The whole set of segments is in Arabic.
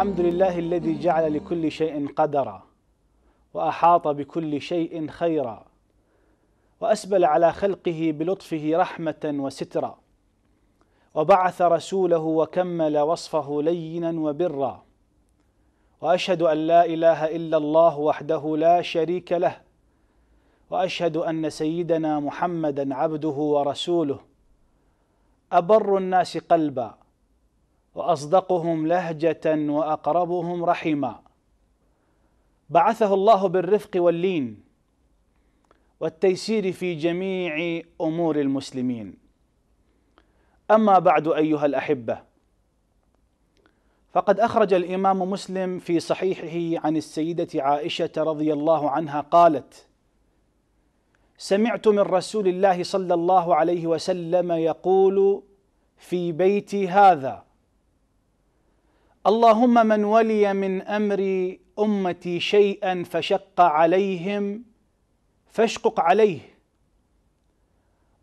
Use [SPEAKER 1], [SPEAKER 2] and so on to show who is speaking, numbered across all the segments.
[SPEAKER 1] الحمد لله الذي جعل لكل شيء قدرا واحاط بكل شيء خيرا واسبل على خلقه بلطفه رحمه وسترا وبعث رسوله وكمل وصفه لينا وبرا واشهد ان لا اله الا الله وحده لا شريك له واشهد ان سيدنا محمدا عبده ورسوله ابر الناس قلبا واصدقهم لهجه واقربهم رحما بعثه الله بالرفق واللين والتيسير في جميع امور المسلمين اما بعد ايها الاحبه فقد اخرج الامام مسلم في صحيحه عن السيده عائشه رضي الله عنها قالت سمعت من رسول الله صلى الله عليه وسلم يقول في بيتي هذا اللهم من ولي من امر امتي شيئا فشق عليهم فاشقق عليه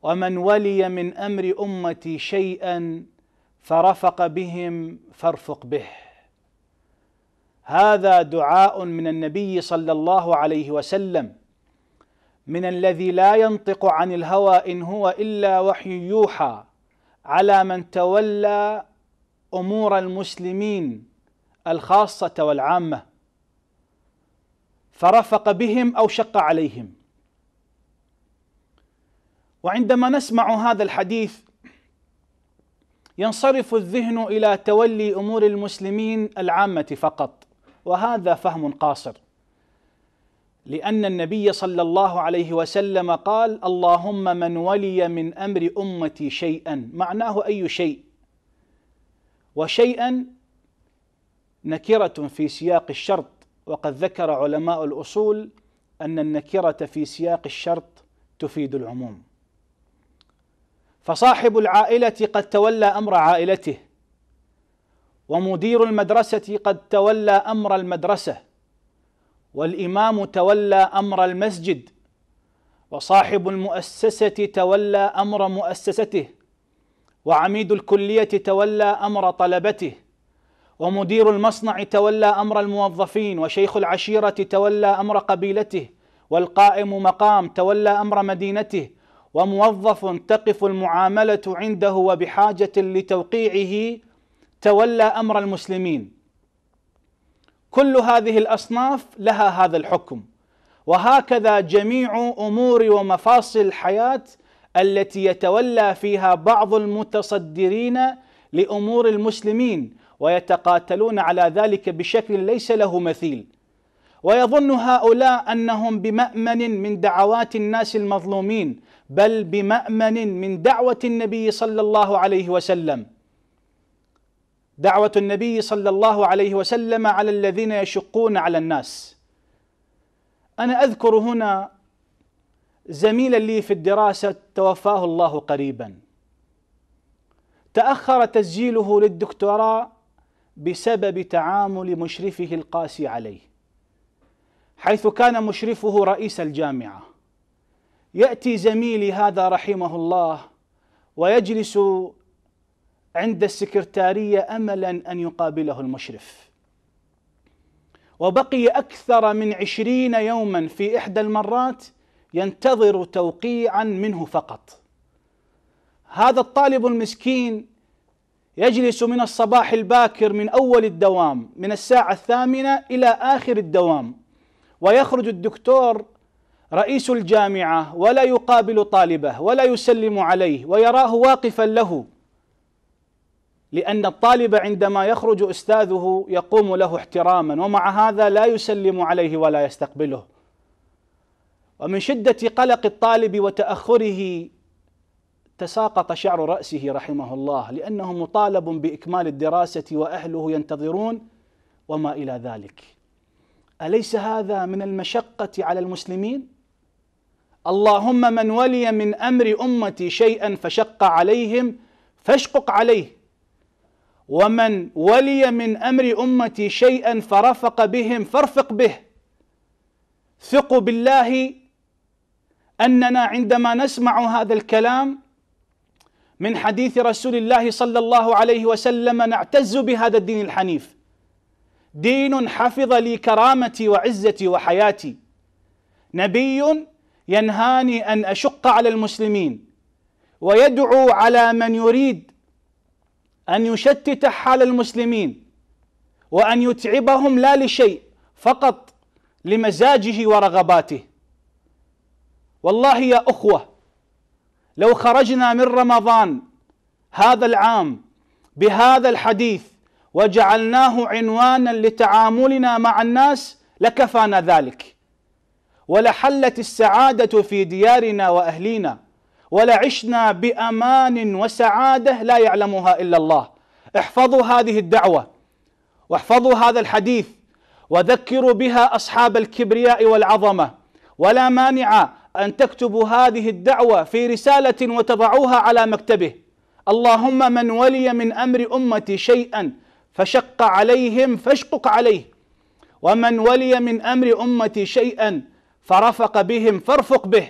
[SPEAKER 1] ومن ولي من امر امتي شيئا فرفق بهم فارفق به هذا دعاء من النبي صلى الله عليه وسلم من الذي لا ينطق عن الهوى ان هو الا وحي يوحى على من تولى امور المسلمين الخاصه والعامه فرفق بهم او شق عليهم وعندما نسمع هذا الحديث ينصرف الذهن الى تولي امور المسلمين العامه فقط وهذا فهم قاصر لان النبي صلى الله عليه وسلم قال اللهم من ولي من امر امتي شيئا معناه اي شيء وشيئا نكرة في سياق الشرط وقد ذكر علماء الأصول أن النكرة في سياق الشرط تفيد العموم فصاحب العائلة قد تولى أمر عائلته ومدير المدرسة قد تولى أمر المدرسة والإمام تولى أمر المسجد وصاحب المؤسسة تولى أمر مؤسسته وعميد الكلية تولى أمر طلبته ومدير المصنع تولى أمر الموظفين وشيخ العشيرة تولى أمر قبيلته والقائم مقام تولى أمر مدينته وموظف تقف المعاملة عنده وبحاجة لتوقيعه تولى أمر المسلمين كل هذه الأصناف لها هذا الحكم وهكذا جميع أمور ومفاصل الحياة التي يتولى فيها بعض المتصدرين لامور المسلمين ويتقاتلون على ذلك بشكل ليس له مثيل ويظن هؤلاء انهم بمامن من دعوات الناس المظلومين بل بمامن من دعوه النبي صلى الله عليه وسلم دعوه النبي صلى الله عليه وسلم على الذين يشقون على الناس انا اذكر هنا زميلا لي في الدراسة توفاه الله قريبا تأخر تسجيله للدكتوراه بسبب تعامل مشرفه القاسي عليه حيث كان مشرفه رئيس الجامعة يأتي زميلي هذا رحمه الله ويجلس عند السكرتارية أملا أن يقابله المشرف وبقي أكثر من عشرين يوما في إحدى المرات ينتظر توقيعا منه فقط هذا الطالب المسكين يجلس من الصباح الباكر من اول الدوام من الساعه الثامنه الى اخر الدوام ويخرج الدكتور رئيس الجامعه ولا يقابل طالبه ولا يسلم عليه ويراه واقفا له لان الطالب عندما يخرج استاذه يقوم له احتراما ومع هذا لا يسلم عليه ولا يستقبله ومن شدة قلق الطالب وتأخره تساقط شعر رأسه رحمه الله لأنه مطالب بإكمال الدراسة وأهله ينتظرون وما إلى ذلك أليس هذا من المشقة على المسلمين؟ اللهم من ولي من أمر أمتي شيئا فشق عليهم فاشقق عليه ومن ولي من أمر أمتي شيئا فرفق بهم فارفق به ثقوا بالله اننا عندما نسمع هذا الكلام من حديث رسول الله صلى الله عليه وسلم نعتز بهذا الدين الحنيف دين حفظ لي كرامتي وعزتي وحياتي نبي ينهاني ان اشق على المسلمين ويدعو على من يريد ان يشتت حال المسلمين وان يتعبهم لا لشيء فقط لمزاجه ورغباته والله يا اخوه لو خرجنا من رمضان هذا العام بهذا الحديث وجعلناه عنوانا لتعاملنا مع الناس لكفانا ذلك ولحلت السعاده في ديارنا واهلينا ولعشنا بامان وسعاده لا يعلمها الا الله احفظوا هذه الدعوه واحفظوا هذا الحديث وذكروا بها اصحاب الكبرياء والعظمه ولا مانع أن تكتبوا هذه الدعوة في رسالة وتضعوها على مكتبه اللهم من ولي من أمر أمتي شيئا فشق عليهم فاشقق عليه ومن ولي من أمر أمتي شيئا فرفق بهم فارفق به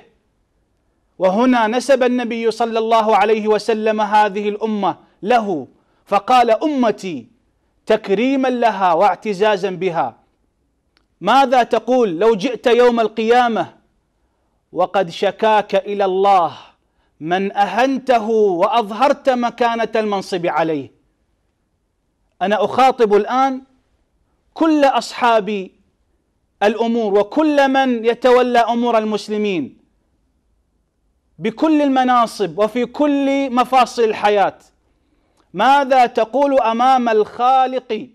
[SPEAKER 1] وهنا نسب النبي صلى الله عليه وسلم هذه الأمة له فقال أمتي تكريما لها واعتزازا بها ماذا تقول لو جئت يوم القيامه وقد شكاك الى الله من اهنته واظهرت مكانه المنصب عليه انا اخاطب الان كل اصحاب الامور وكل من يتولى امور المسلمين بكل المناصب وفي كل مفاصل الحياه ماذا تقول امام الخالق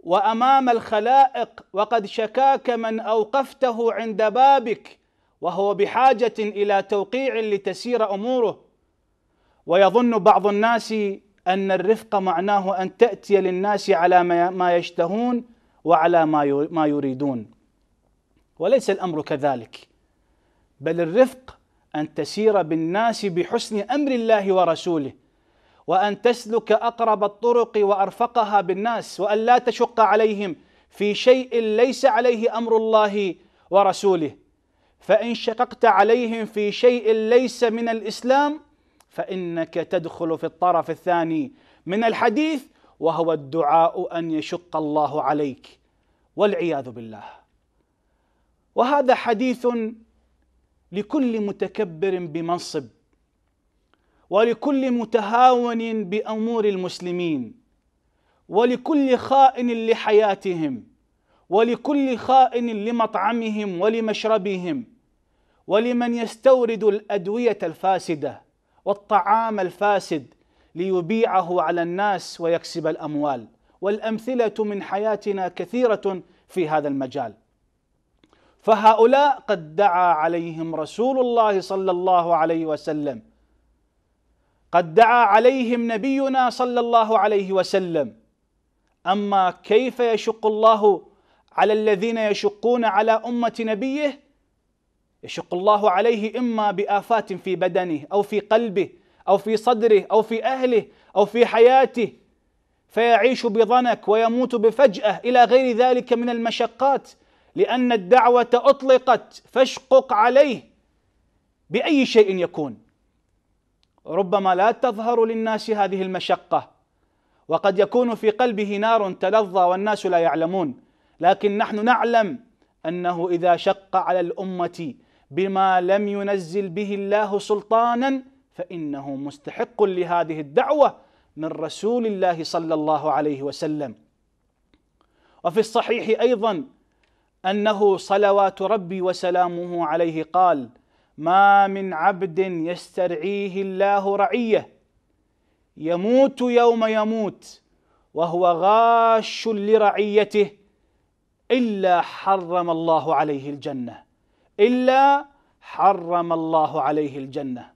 [SPEAKER 1] وامام الخلائق وقد شكاك من اوقفته عند بابك وهو بحاجه الى توقيع لتسير اموره ويظن بعض الناس ان الرفق معناه ان تاتي للناس على ما يشتهون وعلى ما يريدون وليس الامر كذلك بل الرفق ان تسير بالناس بحسن امر الله ورسوله وان تسلك اقرب الطرق وارفقها بالناس وان لا تشق عليهم في شيء ليس عليه امر الله ورسوله فإن شققت عليهم في شيء ليس من الإسلام فإنك تدخل في الطرف الثاني من الحديث وهو الدعاء أن يشق الله عليك والعياذ بالله وهذا حديث لكل متكبر بمنصب ولكل متهاون بأمور المسلمين ولكل خائن لحياتهم ولكل خائن لمطعمهم ولمشربهم ولمن يستورد الادويه الفاسده والطعام الفاسد ليبيعه على الناس ويكسب الاموال والامثله من حياتنا كثيره في هذا المجال فهؤلاء قد دعا عليهم رسول الله صلى الله عليه وسلم قد دعا عليهم نبينا صلى الله عليه وسلم اما كيف يشق الله على الذين يشقون على امه نبيه يشق الله عليه إما بآفات في بدنه أو في قلبه أو في صدره أو في أهله أو في حياته فيعيش بضنك ويموت بفجأة إلى غير ذلك من المشقات لأن الدعوة أطلقت فاشقق عليه بأي شيء يكون ربما لا تظهر للناس هذه المشقة وقد يكون في قلبه نار تلظى والناس لا يعلمون لكن نحن نعلم أنه إذا شق على الأمة بما لم ينزل به الله سلطانا فانه مستحق لهذه الدعوه من رسول الله صلى الله عليه وسلم وفي الصحيح ايضا انه صلوات ربي وسلامه عليه قال ما من عبد يسترعيه الله رعيه يموت يوم يموت وهو غاش لرعيته الا حرم الله عليه الجنه إلا حرم الله عليه الجنة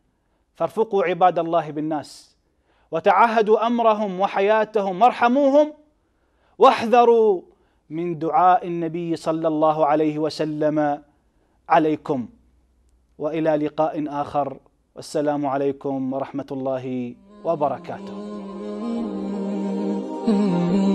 [SPEAKER 1] فارفقوا عباد الله بالناس وتعهدوا أمرهم وحياتهم وارحموهم واحذروا من دعاء النبي صلى الله عليه وسلم عليكم والى لقاء اخر والسلام عليكم ورحمه الله وبركاته. Mm-hmm.